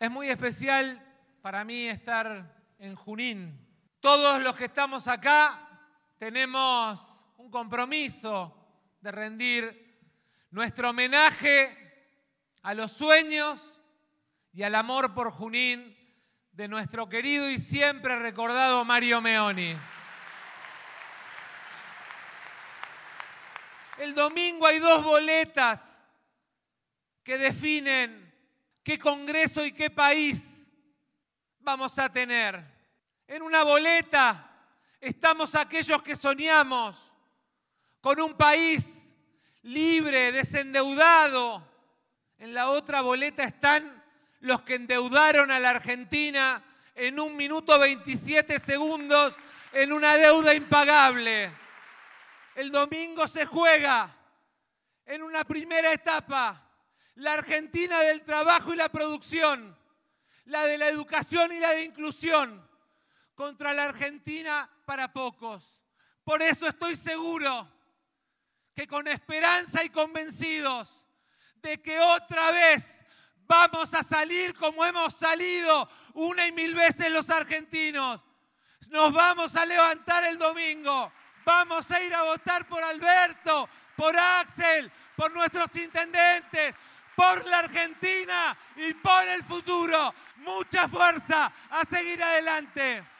Es muy especial para mí estar en Junín. Todos los que estamos acá tenemos un compromiso de rendir nuestro homenaje a los sueños y al amor por Junín de nuestro querido y siempre recordado Mario Meoni. El domingo hay dos boletas que definen qué Congreso y qué país vamos a tener. En una boleta estamos aquellos que soñamos con un país libre, desendeudado. En la otra boleta están los que endeudaron a la Argentina en un minuto 27 segundos en una deuda impagable. El domingo se juega en una primera etapa la Argentina del trabajo y la producción, la de la educación y la de inclusión, contra la Argentina para pocos. Por eso estoy seguro que con esperanza y convencidos de que otra vez vamos a salir como hemos salido una y mil veces los argentinos. Nos vamos a levantar el domingo, vamos a ir a votar por Alberto, por Axel, por nuestros intendentes, por la Argentina y por el futuro. Mucha fuerza a seguir adelante.